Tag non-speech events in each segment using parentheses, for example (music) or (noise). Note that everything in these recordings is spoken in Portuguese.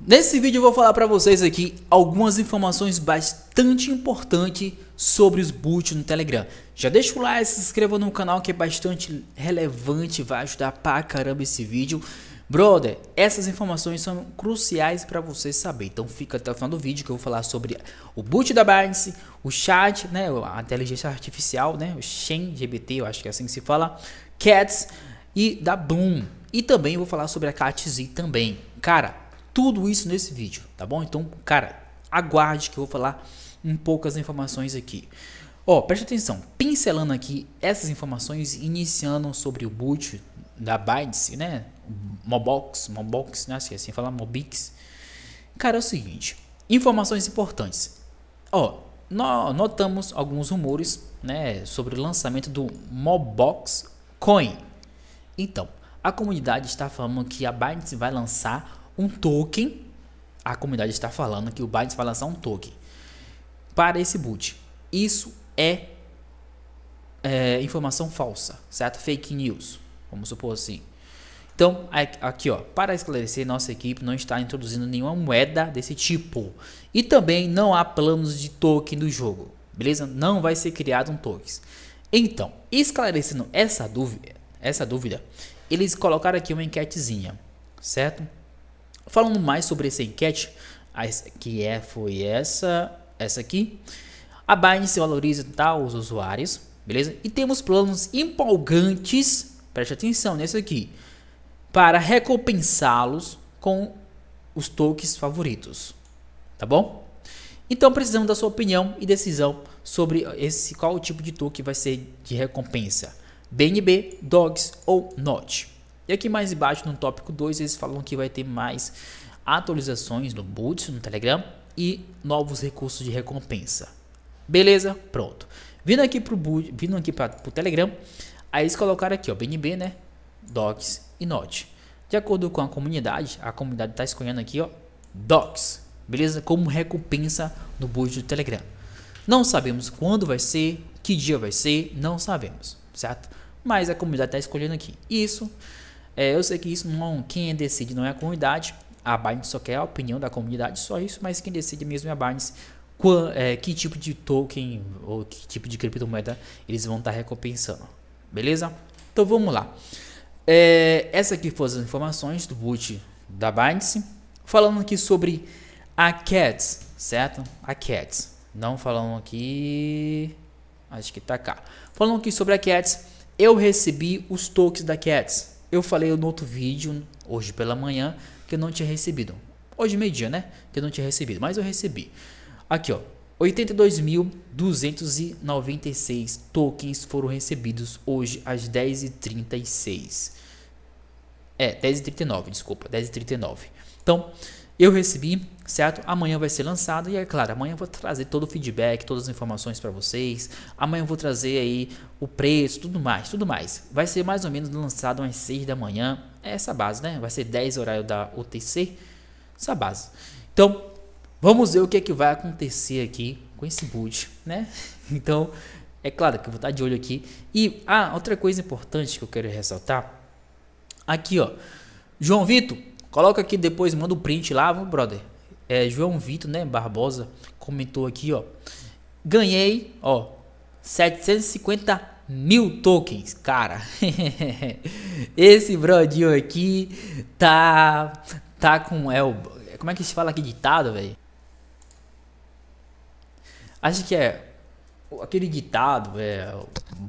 Nesse vídeo eu vou falar para vocês aqui algumas informações bastante importantes sobre os boot no Telegram. Já deixa o like, se inscreva no canal que é bastante relevante, vai ajudar pra caramba esse vídeo. Brother, essas informações são cruciais para você saber. Então fica até o final do vídeo que eu vou falar sobre o boot da Binance, o chat, né, a inteligência artificial, né, o ChatGPT, eu acho que é assim que se fala, Cats e da Bloom. E também vou falar sobre a CATZ também. Cara, tudo isso nesse vídeo, tá bom? Então, cara, aguarde que eu vou falar um poucas informações aqui. Ó, oh, preste atenção, pincelando aqui essas informações, iniciando sobre o boot da Binance, né? Mobox, Mobox, né? Assim, assim falar Mobix. Cara, é o seguinte, informações importantes. Ó, oh, no, notamos alguns rumores, né, sobre o lançamento do Mobox Coin. Então, a comunidade está falando que a Binance vai lançar um token. A comunidade está falando que o Binance vai lançar um token para esse boot. Isso é, é informação falsa, certo? Fake news, vamos supor assim. Então, aqui ó, para esclarecer, nossa equipe não está introduzindo nenhuma moeda desse tipo. E também não há planos de token do jogo, beleza? Não vai ser criado um token. Então, esclarecendo essa dúvida, essa dúvida, eles colocaram aqui uma enquetezinha, certo? Falando mais sobre essa enquete, que é, foi essa, essa aqui. A Binance valoriza tal tá, os usuários, beleza? E temos planos empolgantes, preste atenção nesse aqui, para recompensá-los com os tokens favoritos, tá bom? Então precisamos da sua opinião e decisão sobre esse qual o tipo de token vai ser de recompensa, BNB, DOGS ou NOT. E aqui mais embaixo, no tópico 2, eles falam que vai ter mais atualizações no Boot, no Telegram e novos recursos de recompensa. Beleza? Pronto. Vindo aqui pro Boot, vindo aqui para o Telegram, aí eles colocaram aqui, ó, BNB, né? Docs e Node. De acordo com a comunidade, a comunidade está escolhendo aqui, ó, Docs, beleza? Como recompensa no boot do Telegram. Não sabemos quando vai ser, que dia vai ser, não sabemos, certo? Mas a comunidade está escolhendo aqui. Isso é, eu sei que isso não, quem decide não é a comunidade, a Binance só quer a opinião da comunidade, só isso, mas quem decide mesmo é a Binance. Qual, é, que tipo de token ou que tipo de criptomoeda eles vão estar tá recompensando, beleza? Então vamos lá. É, essa aqui for as informações do boot da Binance, falando aqui sobre a Cats, certo? A Cats, não falando aqui, acho que tá cá. Falando aqui sobre a Cats, eu recebi os tokens da Cats, eu falei no outro vídeo, hoje pela manhã, que eu não tinha recebido. Hoje meio-dia, né? Que eu não tinha recebido, mas eu recebi. Aqui, ó. 82.296 tokens foram recebidos hoje às 10h36. É, 10h39, desculpa, 10h39. Então, eu recebi, certo? Amanhã vai ser lançado e é claro, amanhã eu vou trazer todo o feedback, todas as informações para vocês. Amanhã eu vou trazer aí o preço, tudo mais, tudo mais. Vai ser mais ou menos lançado às 6 da manhã. É essa base, né? Vai ser 10 horário da UTC, essa base. Então, vamos ver o que é que vai acontecer aqui com esse boot, né? (laughs) Então, é claro que eu vou estar de olho aqui. E ah, outra coisa importante que eu quero ressaltar aqui, ó. João Vitor Coloca aqui depois, manda o um print lá, brother. É, João Vitor, né, Barbosa, comentou aqui, ó. Ganhei, ó, 750 mil tokens, cara. (laughs) Esse brodinho aqui tá tá com é o, como é que se fala aqui ditado, velho? Acho que é aquele ditado, é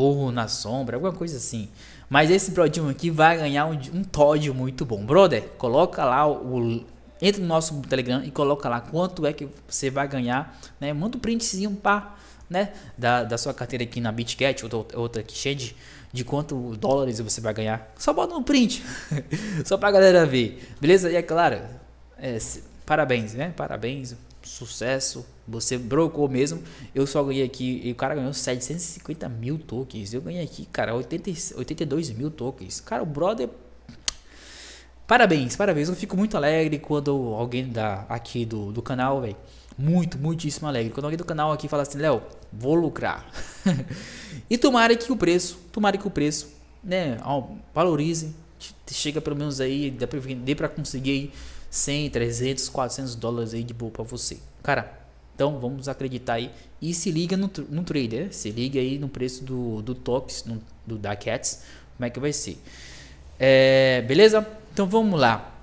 vapor, na sombra, alguma coisa assim. Mas esse brodinho aqui vai ganhar um, um Todd muito bom. Brother, coloca lá o. Entra no nosso Telegram e coloca lá quanto é que você vai ganhar. Né? Manda um printzinho pá, né? da, da sua carteira aqui na BitCat ou outra cheia de quanto dólares você vai ganhar. Só bota um print, (laughs) só pra galera ver, beleza? E é claro, é, parabéns, né? Parabéns, sucesso, você brocou mesmo. Eu só ganhei aqui, e o cara ganhou 750 mil tokens. Eu ganhei aqui, cara, 80, 82 mil tokens. Cara, o brother. Parabéns, parabéns. Eu fico muito alegre quando alguém da, aqui do, do canal, velho. Muito, muitíssimo alegre. Quando alguém do canal aqui fala assim, Léo, vou lucrar. (laughs) e tomara que o preço, tomara que o preço, né, valorize. Chega pelo menos aí, dê pra, dê pra conseguir aí 100, 300, 400 dólares aí de boa para você. Cara, então vamos acreditar aí e se liga no, no trader, se liga aí no preço do, do Tox, no, do da CATS, como é que vai ser. É, beleza? Então vamos lá.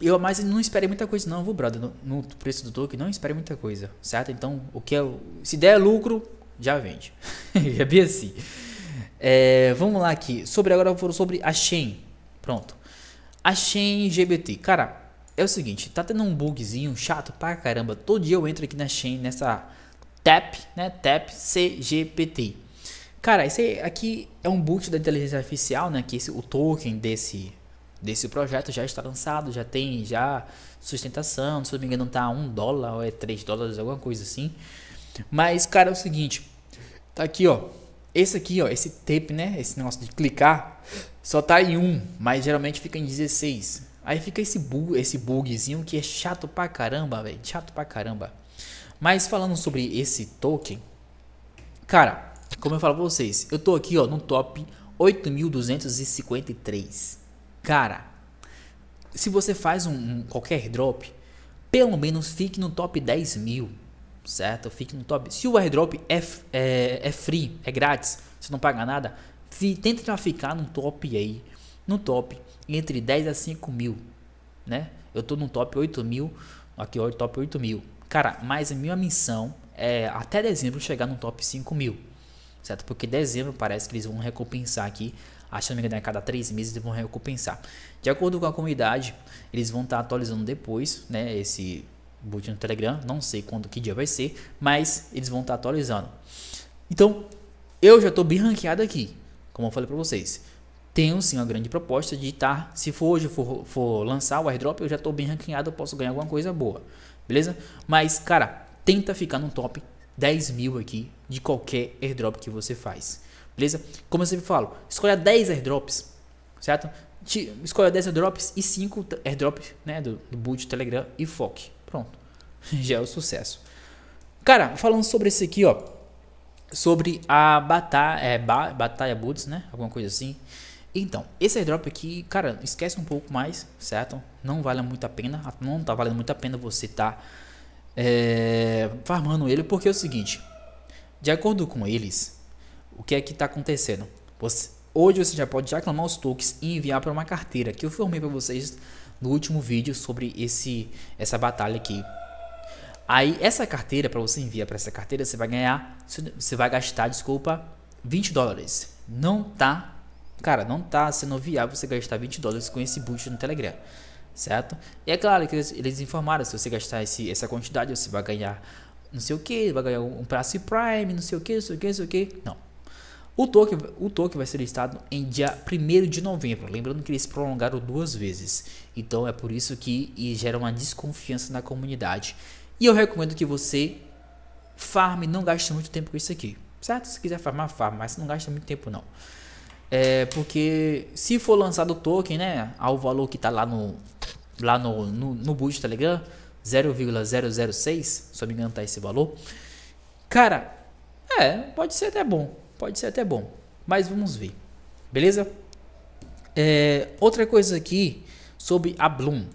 Eu, mas não esperei muita coisa não, vou brother, no, no, preço do token não esperei muita coisa, certo? Então, o que é, se der lucro, já vende. (laughs) é bem assim. É, vamos lá aqui, sobre agora eu vou sobre a Chain, pronto. A Chain GBT, cara, é o seguinte, tá tendo um bugzinho chato pra caramba. Todo dia eu entro aqui na Chain, nessa TAP, né? TAP CGPT. Cara, esse aqui é um bug da inteligência artificial, né? Que esse, o token desse desse projeto já está lançado, já tem já sustentação, se não me engano tá um dólar ou é três dólares, alguma coisa assim. Mas cara, é o seguinte, tá aqui, ó. Esse aqui, ó, esse tape, né? Esse negócio de clicar, só tá em um, mas geralmente fica em 16. Aí fica esse, bug, esse bugzinho que é chato pra caramba, velho. Chato pra caramba. Mas falando sobre esse token, cara, como eu falo pra vocês, eu tô aqui ó, no top 8.253. Cara, se você faz um, um, qualquer drop, pelo menos fique no top 10 mil, certo? Fique no top. Se o airdrop é, é, é free, é grátis, você não paga nada, tenta ficar no top aí no top entre 10 a 5 mil, né? Eu tô no top 8 mil, aqui ó, top 8 mil. Cara, mas a minha missão é até dezembro chegar no top 5 mil, certo? Porque dezembro parece que eles vão recompensar aqui, achando que a cada 3 meses eles vão recompensar. De acordo com a comunidade, eles vão estar tá atualizando depois, né? Esse boot no Telegram, não sei quando, que dia vai ser, mas eles vão estar tá atualizando. Então, eu já tô bem ranqueado aqui, como eu falei para vocês tenho sim uma grande proposta de estar, tá, se for hoje for, for lançar o airdrop, eu já estou bem ranqueado, eu posso ganhar alguma coisa boa, beleza? Mas, cara, tenta ficar no top 10 mil aqui de qualquer airdrop que você faz, beleza? Como eu sempre falo, escolha 10 airdrops, certo? escolha 10 airdrops e 5 airdrops né, do, do boot, Telegram e foque, pronto, (laughs) já é o sucesso. Cara, falando sobre esse aqui, ó, sobre a batalha, é, ba, batalha boots, né, alguma coisa assim, então, esse airdrop aqui, cara, esquece um pouco mais, certo? Não vale muito a pena, não tá valendo muito a pena você tá é, farmando ele, porque é o seguinte, de acordo com eles, o que é que tá acontecendo? Você, hoje você já pode já clamar os tokens e enviar para uma carteira, que eu formei para vocês no último vídeo sobre esse essa batalha aqui. Aí essa carteira para você enviar para essa carteira, você vai ganhar, você vai gastar, desculpa, 20 dólares. Não tá Cara, não tá sendo viável você gastar 20 dólares com esse boost no Telegram, certo? E é claro que eles, informaram, se você gastar esse, essa quantidade, você vai ganhar não sei o que, vai ganhar um prazo Prime, não sei o que, não sei o que, não sei o que. Não. O token, o token vai ser listado em dia 1 de novembro. Lembrando que eles prolongaram duas vezes. Então é por isso que gera uma desconfiança na comunidade. E eu recomendo que você farme, não gaste muito tempo com isso aqui. Certo? Se quiser farmar, farma, mas não gasta muito tempo não. É, porque se for lançado o token, né, ao valor que está lá no lá no, no, no boot do Telegram, 0,006, se eu me engano tá esse valor. Cara, é, pode ser até bom, pode ser até bom, mas vamos ver, beleza? É, outra coisa aqui sobre a Bloom,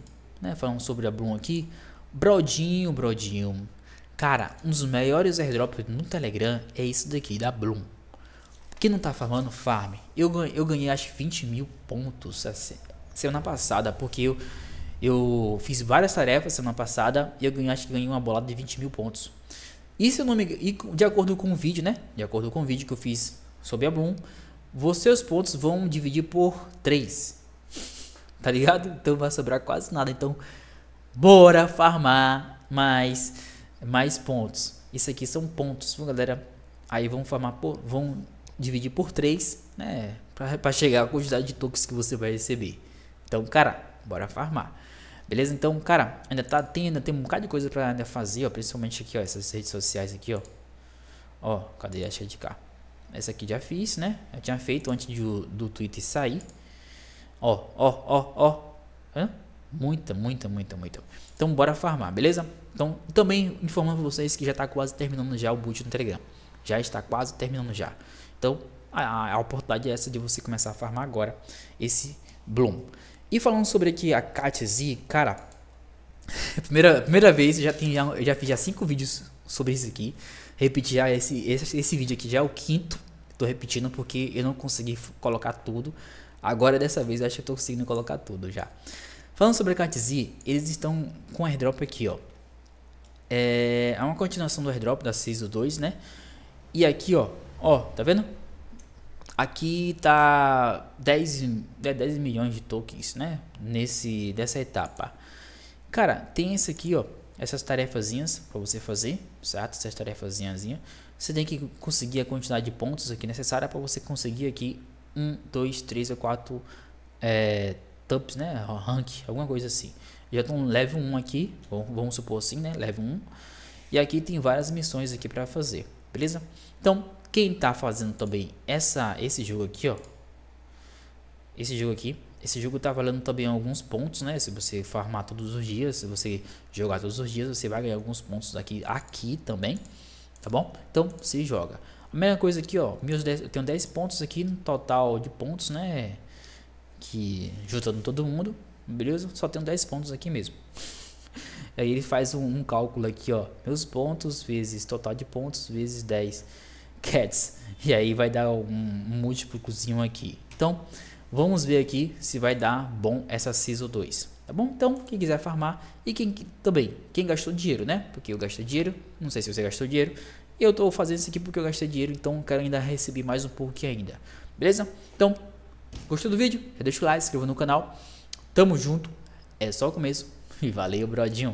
né, falando sobre a Bloom aqui, Brodinho, Brodinho, cara, um dos maiores airdrops no Telegram é isso daqui da Bloom. Quem não tá farmando farm. Eu, eu ganhei acho 20 mil pontos assim, semana passada, porque eu, eu fiz várias tarefas semana passada e eu ganhei, acho que ganhei uma bolada de 20 mil pontos. E se eu não me, e de acordo com o vídeo, né? De acordo com o vídeo que eu fiz sobre a Bloom, seus pontos vão dividir por 3. Tá ligado? Então vai sobrar quase nada. Então, bora farmar mais mais pontos. Isso aqui são pontos, galera. Aí vão farmar vão dividir por 3, né? Para chegar a quantidade de tokens que você vai receber. Então, cara, bora farmar. Beleza? Então, cara, ainda tá tem, ainda tem um bocado de coisa para ainda fazer, ó, principalmente aqui, ó, essas redes sociais aqui, ó. Ó, cadê a cheia de cá? Essa aqui já fiz, né? Eu tinha feito antes de, do Twitter sair. Ó, ó, ó, ó. Hã? Muita, muita, muita, muita. Então, bora farmar, beleza? Então, também informando vocês que já tá quase terminando já o boot no Telegram. Já está quase terminando já. Então, a, a oportunidade é essa de você começar a farmar agora esse Bloom. E falando sobre aqui a Katia Z, cara, (laughs) primeira, primeira vez, já, tem, já, já fiz já cinco vídeos sobre isso aqui. Repetir já esse, esse, esse vídeo aqui já é o quinto. Tô repetindo porque eu não consegui colocar tudo. Agora dessa vez eu acho que eu tô conseguindo colocar tudo já. Falando sobre a Cat Z, eles estão com o airdrop aqui, ó. É, é uma continuação do airdrop da Season 2, né? E aqui, ó, Ó, tá vendo? Aqui tá 10, 10 né, milhões de tokens, né? Nesse, dessa etapa. Cara, tem esse aqui, ó. Essas tarefazinhas para você fazer, certo? Essas tarefazinhas. Você tem que conseguir a quantidade de pontos aqui necessária para você conseguir aqui um dois três ou quatro é, tops, né? Rank, alguma coisa assim. Já estão level 1 aqui, vamos supor assim, né? Level 1. E aqui tem várias missões aqui para fazer, beleza? Então, quem tá fazendo também essa, esse jogo aqui, ó. Esse jogo aqui. Esse jogo tá valendo também alguns pontos, né? Se você farmar todos os dias, se você jogar todos os dias, você vai ganhar alguns pontos aqui, aqui também, tá bom? Então, se joga. A mesma coisa aqui, ó. Meus 10, eu tenho 10 pontos aqui no total de pontos, né? Que juntando todo mundo, beleza? Só tenho 10 pontos aqui mesmo. (laughs) Aí ele faz um, um cálculo aqui, ó. Meus pontos vezes total de pontos vezes 10 cats. E aí vai dar um, múltiplo cozinho aqui. Então, vamos ver aqui se vai dar bom essa CISO 2. Tá bom? Então, quem quiser farmar e quem também, quem gastou dinheiro, né? Porque eu gastei dinheiro, não sei se você gastou dinheiro. Eu estou fazendo isso aqui porque eu gastei dinheiro, então quero ainda receber mais um pouco ainda. Beleza? Então, gostou do vídeo? Já deixa o like, se inscreva no canal. Tamo junto, é só o começo e valeu, brodinho.